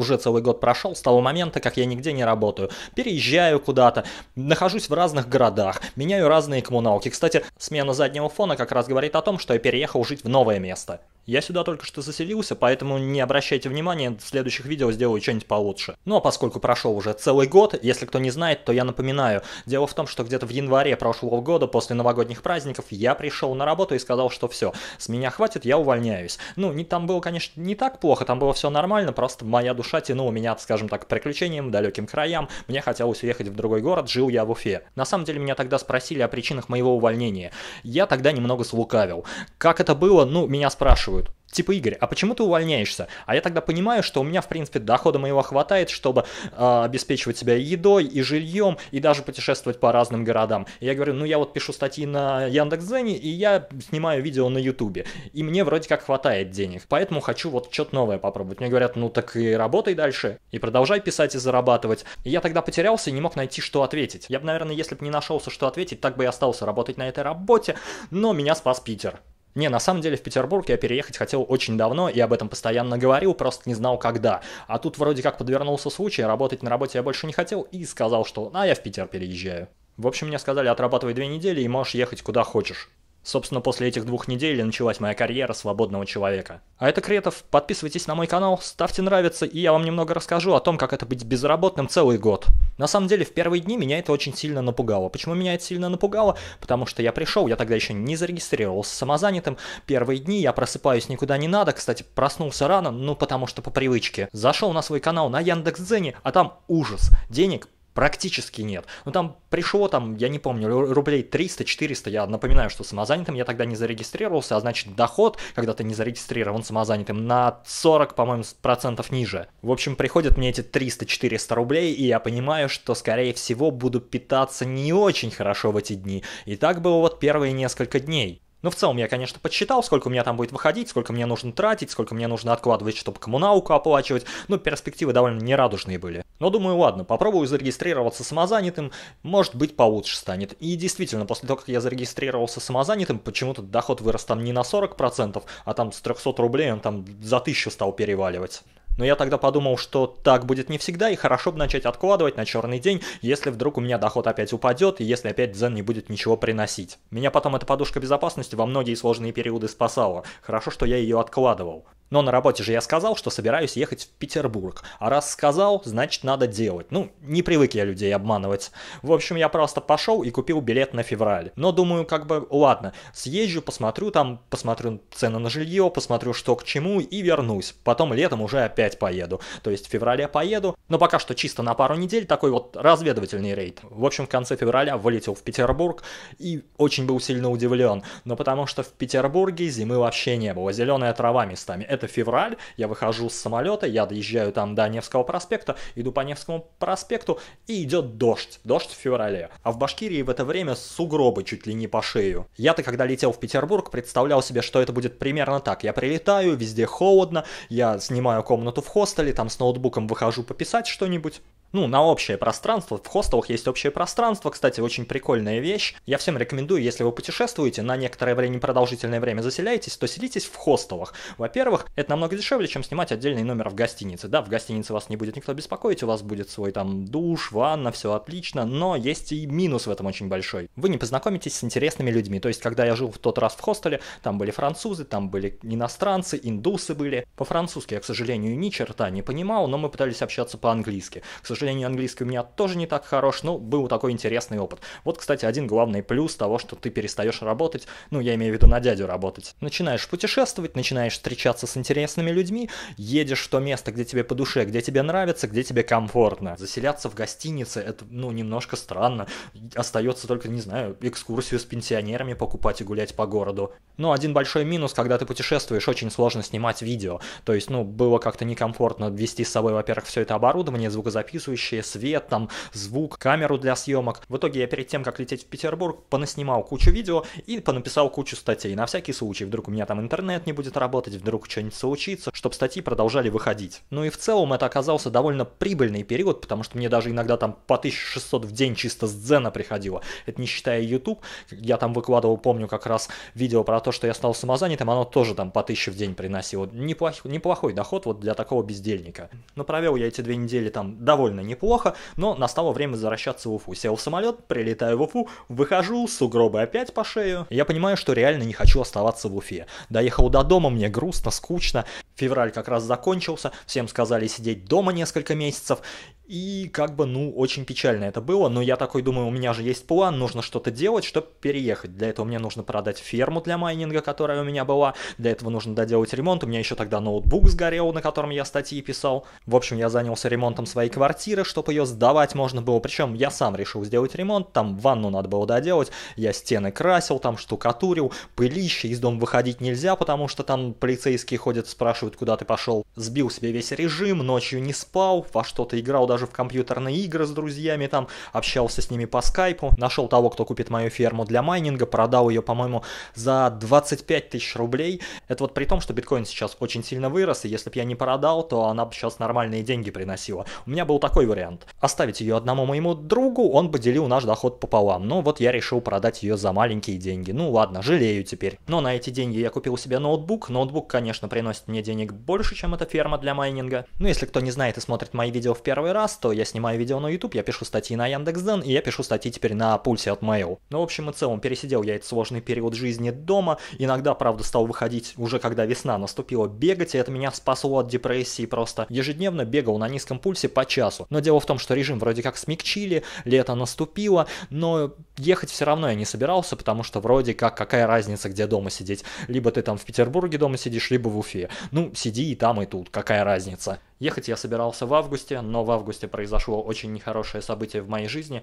уже целый год прошел с того момента, как я нигде не работаю. Переезжаю куда-то, нахожусь в разных городах, меняю разные коммуналки. Кстати, смена заднего фона как раз говорит о том, что я переехал жить в новое место. Я сюда только что заселился, поэтому не обращайте внимания, в следующих видео сделаю что-нибудь получше. Ну а поскольку прошел уже целый год, если кто не знает, то я напоминаю. Дело в том, что где-то в январе прошлого года, после новогодних праздников, я пришел на работу и сказал, что все, с меня хватит, я увольняюсь. Ну, не, там было, конечно, не так плохо, там было все нормально, просто моя душа тянула меня, скажем так, к приключениям, далеким краям, мне хотелось уехать в другой город, жил я в Уфе. На самом деле меня тогда спросили о причинах моего увольнения. Я тогда немного слукавил. Как это было, ну, меня спрашивают спрашивают, типа, Игорь, а почему ты увольняешься? А я тогда понимаю, что у меня, в принципе, дохода моего хватает, чтобы э, обеспечивать себя едой и жильем, и даже путешествовать по разным городам. И я говорю, ну я вот пишу статьи на Яндекс.Дзене, и я снимаю видео на Ютубе, и мне вроде как хватает денег, поэтому хочу вот что-то новое попробовать. Мне говорят, ну так и работай дальше, и продолжай писать и зарабатывать. И я тогда потерялся и не мог найти, что ответить. Я бы, наверное, если бы не нашелся, что ответить, так бы и остался работать на этой работе, но меня спас Питер. Не, на самом деле в Петербург я переехать хотел очень давно и об этом постоянно говорил, просто не знал когда. А тут вроде как подвернулся случай, работать на работе я больше не хотел и сказал, что «а я в Питер переезжаю». В общем, мне сказали, отрабатывай две недели и можешь ехать куда хочешь. Собственно, после этих двух недель началась моя карьера свободного человека. А это Кретов. Подписывайтесь на мой канал, ставьте нравится, и я вам немного расскажу о том, как это быть безработным целый год. На самом деле, в первые дни меня это очень сильно напугало. Почему меня это сильно напугало? Потому что я пришел, я тогда еще не зарегистрировался самозанятым. Первые дни я просыпаюсь никуда не надо. Кстати, проснулся рано, ну потому что по привычке. Зашел на свой канал на Яндекс.Дзене, а там ужас. Денег практически нет. Ну там пришло, там, я не помню, рублей 300-400, я напоминаю, что самозанятым я тогда не зарегистрировался, а значит доход, когда ты не зарегистрирован самозанятым, на 40, по-моему, процентов ниже. В общем, приходят мне эти 300-400 рублей, и я понимаю, что, скорее всего, буду питаться не очень хорошо в эти дни. И так было вот первые несколько дней. Но ну, в целом я, конечно, подсчитал, сколько у меня там будет выходить, сколько мне нужно тратить, сколько мне нужно откладывать, чтобы коммуналку оплачивать. Ну, перспективы довольно нерадужные были. Но думаю, ладно, попробую зарегистрироваться самозанятым, может быть получше станет. И действительно, после того, как я зарегистрировался самозанятым, почему-то доход вырос там не на 40%, а там с 300 рублей он там за 1000 стал переваливать. Но я тогда подумал, что так будет не всегда, и хорошо бы начать откладывать на черный день, если вдруг у меня доход опять упадет, и если опять дзен не будет ничего приносить. Меня потом эта подушка безопасности во многие сложные периоды спасала. Хорошо, что я ее откладывал. Но на работе же я сказал, что собираюсь ехать в Петербург. А раз сказал, значит надо делать. Ну, не привык я людей обманывать. В общем, я просто пошел и купил билет на февраль. Но думаю, как бы, ладно, съезжу, посмотрю там, посмотрю цены на жилье, посмотрю что к чему и вернусь. Потом летом уже опять опять поеду. То есть в феврале поеду, но пока что чисто на пару недель такой вот разведывательный рейд. В общем, в конце февраля вылетел в Петербург и очень был сильно удивлен, но потому что в Петербурге зимы вообще не было, зеленая трава местами. Это февраль, я выхожу с самолета, я доезжаю там до Невского проспекта, иду по Невскому проспекту и идет дождь, дождь в феврале. А в Башкирии в это время сугробы чуть ли не по шею. Я-то когда летел в Петербург, представлял себе, что это будет примерно так. Я прилетаю, везде холодно, я снимаю комнату комнату в хостеле, там с ноутбуком выхожу пописать что-нибудь ну, на общее пространство. В хостелах есть общее пространство, кстати, очень прикольная вещь. Я всем рекомендую, если вы путешествуете, на некоторое время, непродолжительное время заселяетесь, то селитесь в хостелах. Во-первых, это намного дешевле, чем снимать отдельный номер в гостинице. Да, в гостинице вас не будет никто беспокоить, у вас будет свой там душ, ванна, все отлично, но есть и минус в этом очень большой. Вы не познакомитесь с интересными людьми. То есть, когда я жил в тот раз в хостеле, там были французы, там были иностранцы, индусы были. По-французски я, к сожалению, ни черта не понимал, но мы пытались общаться по-английски. К сожалению, сожалению, английский у меня тоже не так хорош, но был такой интересный опыт. Вот, кстати, один главный плюс того, что ты перестаешь работать, ну, я имею в виду на дядю работать. Начинаешь путешествовать, начинаешь встречаться с интересными людьми, едешь в то место, где тебе по душе, где тебе нравится, где тебе комфортно. Заселяться в гостинице, это, ну, немножко странно. Остается только, не знаю, экскурсию с пенсионерами покупать и гулять по городу. Но один большой минус, когда ты путешествуешь, очень сложно снимать видео. То есть, ну, было как-то некомфортно вести с собой, во-первых, все это оборудование, звукозаписывать, соответствующие, свет, там, звук, камеру для съемок. В итоге я перед тем, как лететь в Петербург, понаснимал кучу видео и понаписал кучу статей. На всякий случай, вдруг у меня там интернет не будет работать, вдруг что-нибудь случится, чтобы статьи продолжали выходить. Ну и в целом это оказался довольно прибыльный период, потому что мне даже иногда там по 1600 в день чисто с дзена приходило. Это не считая YouTube. Я там выкладывал, помню, как раз видео про то, что я стал самозанятым, оно тоже там по 1000 в день приносило. Неплох... Неплохой доход вот для такого бездельника. Но провел я эти две недели там довольно довольно неплохо, но настало время возвращаться в Уфу. Сел в самолет, прилетаю в Уфу, выхожу, сугробы опять по шею. Я понимаю, что реально не хочу оставаться в Уфе. Доехал до дома, мне грустно, скучно. Февраль как раз закончился, всем сказали сидеть дома несколько месяцев, и как бы, ну, очень печально это было, но я такой думаю, у меня же есть план, нужно что-то делать, чтобы переехать. Для этого мне нужно продать ферму для майнинга, которая у меня была, для этого нужно доделать ремонт, у меня еще тогда ноутбук сгорел, на котором я статьи писал. В общем, я занялся ремонтом своей квартиры, чтобы ее сдавать можно было, причем я сам решил сделать ремонт, там ванну надо было доделать, я стены красил, там штукатурил, пылище, из дома выходить нельзя, потому что там полицейские ходят, спрашивают, куда ты пошел. Сбил себе весь режим, ночью не спал, во что-то играл даже тоже в компьютерные игры с друзьями там, общался с ними по скайпу, нашел того, кто купит мою ферму для майнинга, продал ее, по-моему, за 25 тысяч рублей. Это вот при том, что биткоин сейчас очень сильно вырос, и если бы я не продал, то она бы сейчас нормальные деньги приносила. У меня был такой вариант. Оставить ее одному моему другу, он бы делил наш доход пополам. Но ну вот я решил продать ее за маленькие деньги. Ну ладно, жалею теперь. Но на эти деньги я купил себе ноутбук. Ноутбук, конечно, приносит мне денег больше, чем эта ферма для майнинга. Ну, если кто не знает и смотрит мои видео в первый раз, подкаст, то я снимаю видео на YouTube, я пишу статьи на Яндекс.Дзен, и я пишу статьи теперь на пульсе от Mail. Ну, в общем и целом, пересидел я этот сложный период жизни дома, иногда, правда, стал выходить уже когда весна наступила бегать, и это меня спасло от депрессии просто. Ежедневно бегал на низком пульсе по часу. Но дело в том, что режим вроде как смягчили, лето наступило, но ехать все равно я не собирался, потому что вроде как какая разница, где дома сидеть. Либо ты там в Петербурге дома сидишь, либо в Уфе. Ну, сиди и там, и тут, какая разница. Ехать я собирался в августе, но в августе произошло очень нехорошее событие в моей жизни,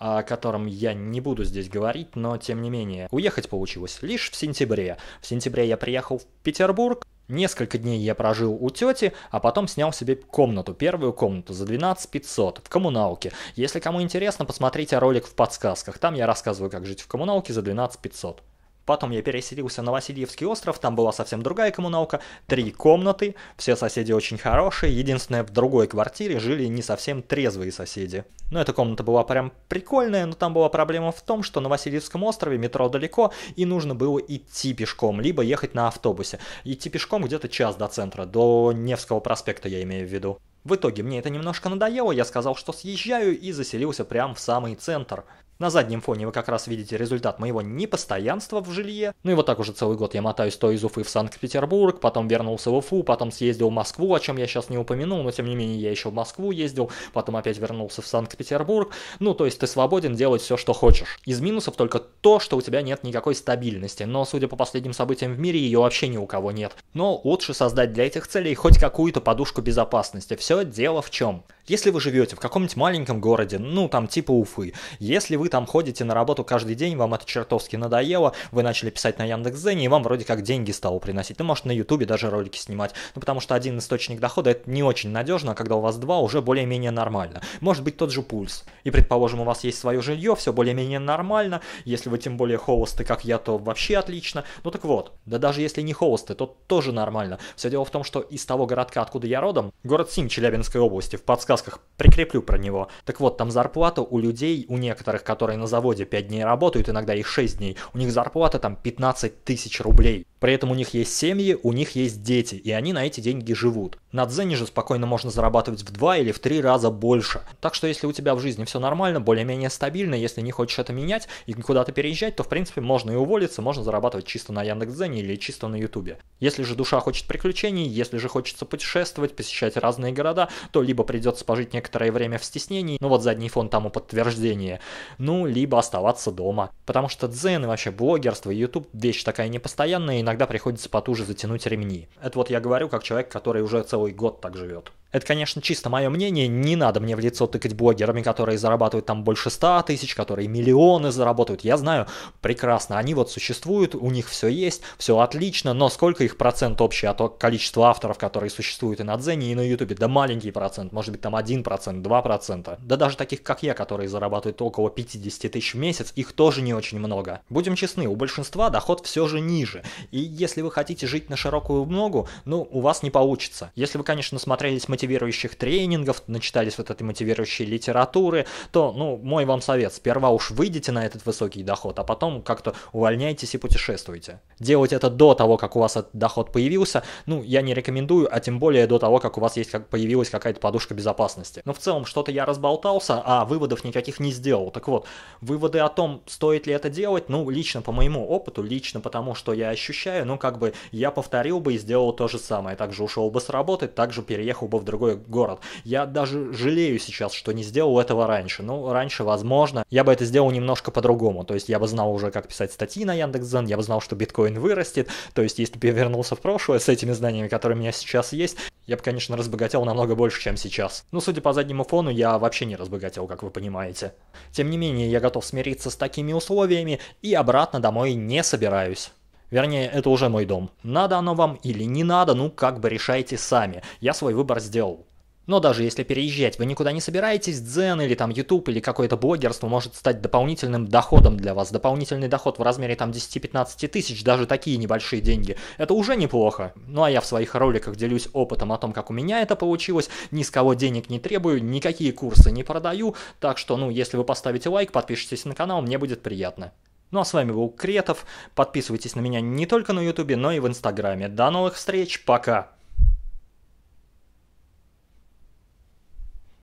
о котором я не буду здесь говорить, но тем не менее. Уехать получилось лишь в сентябре. В сентябре я приехал в Петербург, Несколько дней я прожил у тети, а потом снял себе комнату, первую комнату за 12 500 в коммуналке. Если кому интересно, посмотрите ролик в подсказках, там я рассказываю, как жить в коммуналке за 12 500. Потом я переселился на Васильевский остров, там была совсем другая коммуналка, три комнаты, все соседи очень хорошие, единственное, в другой квартире жили не совсем трезвые соседи. Но ну, эта комната была прям прикольная, но там была проблема в том, что на Васильевском острове метро далеко, и нужно было идти пешком, либо ехать на автобусе. Идти пешком где-то час до центра, до Невского проспекта я имею в виду. В итоге мне это немножко надоело, я сказал, что съезжаю и заселился прямо в самый центр. На заднем фоне вы как раз видите результат моего непостоянства в жилье. Ну и вот так уже целый год я мотаюсь то из Уфы в Санкт-Петербург, потом вернулся в Уфу, потом съездил в Москву, о чем я сейчас не упомянул, но тем не менее я еще в Москву ездил, потом опять вернулся в Санкт-Петербург. Ну то есть ты свободен делать все, что хочешь. Из минусов только то, что у тебя нет никакой стабильности, но судя по последним событиям в мире, ее вообще ни у кого нет. Но лучше создать для этих целей хоть какую-то подушку безопасности. Все дело в чем? Если вы живете в каком-нибудь маленьком городе, ну там типа Уфы, если вы вы там ходите на работу каждый день, вам это чертовски надоело, вы начали писать на Яндекс.Дзене, и вам вроде как деньги стало приносить. Ну, может, на Ютубе даже ролики снимать. Ну, потому что один источник дохода это не очень надежно, а когда у вас два, уже более-менее нормально. Может быть, тот же пульс. И, предположим, у вас есть свое жилье, все более-менее нормально. Если вы тем более холосты, как я, то вообще отлично. Ну так вот, да даже если не холосты, то тоже нормально. Все дело в том, что из того городка, откуда я родом, город Сим Челябинской области, в подсказках прикреплю про него. Так вот, там зарплата у людей, у некоторых, которые которые на заводе 5 дней работают, иногда их 6 дней, у них зарплата там 15 тысяч рублей. При этом у них есть семьи, у них есть дети, и они на эти деньги живут. На дзене же спокойно можно зарабатывать в 2 или в 3 раза больше. Так что если у тебя в жизни все нормально, более-менее стабильно, если не хочешь это менять и куда-то переезжать, то в принципе можно и уволиться, можно зарабатывать чисто на Яндекс.Дзене или чисто на Ютубе. Если же душа хочет приключений, если же хочется путешествовать, посещать разные города, то либо придется пожить некоторое время в стеснении, ну вот задний фон там у подтверждения ну, либо оставаться дома. Потому что дзен и вообще блогерство и YouTube вещь такая непостоянная, иногда приходится потуже затянуть ремни. Это вот я говорю как человек, который уже целый год так живет. Это, конечно, чисто мое мнение, не надо мне в лицо тыкать блогерами, которые зарабатывают там больше 100 тысяч, которые миллионы заработают. Я знаю прекрасно, они вот существуют, у них все есть, все отлично, но сколько их процент общий а от количества авторов, которые существуют и на Дзене, и на Ютубе? Да маленький процент, может быть там 1%, 2%. Да даже таких, как я, которые зарабатывают около 50 тысяч в месяц, их тоже не очень много. Будем честны, у большинства доход все же ниже. И если вы хотите жить на широкую ногу, ну, у вас не получится. Если вы, конечно, смотрелись материал мотивирующих тренингов, начитались вот этой мотивирующей литературы, то, ну, мой вам совет, сперва уж выйдите на этот высокий доход, а потом как-то увольняйтесь и путешествуйте. Делать это до того, как у вас этот доход появился, ну, я не рекомендую, а тем более до того, как у вас есть как появилась какая-то подушка безопасности. Но в целом что-то я разболтался, а выводов никаких не сделал. Так вот, выводы о том, стоит ли это делать, ну, лично по моему опыту, лично потому, что я ощущаю, ну, как бы я повторил бы и сделал то же самое. Также ушел бы с работы, также переехал бы в другой другой город. Я даже жалею сейчас, что не сделал этого раньше. Ну, раньше, возможно, я бы это сделал немножко по-другому. То есть я бы знал уже, как писать статьи на Яндекс.Зен, я бы знал, что биткоин вырастет. То есть если бы я вернулся в прошлое с этими знаниями, которые у меня сейчас есть, я бы, конечно, разбогател намного больше, чем сейчас. Ну, судя по заднему фону, я вообще не разбогател, как вы понимаете. Тем не менее, я готов смириться с такими условиями и обратно домой не собираюсь. Вернее, это уже мой дом. Надо оно вам или не надо, ну как бы решайте сами. Я свой выбор сделал. Но даже если переезжать вы никуда не собираетесь, Дзен или там YouTube или какое-то блогерство может стать дополнительным доходом для вас. Дополнительный доход в размере там 10-15 тысяч, даже такие небольшие деньги. Это уже неплохо. Ну а я в своих роликах делюсь опытом о том, как у меня это получилось. Ни с кого денег не требую, никакие курсы не продаю. Так что, ну, если вы поставите лайк, подпишитесь на канал, мне будет приятно. Ну а с вами был Кретов. Подписывайтесь на меня не только на Ютубе, но и в Инстаграме. До новых встреч, пока!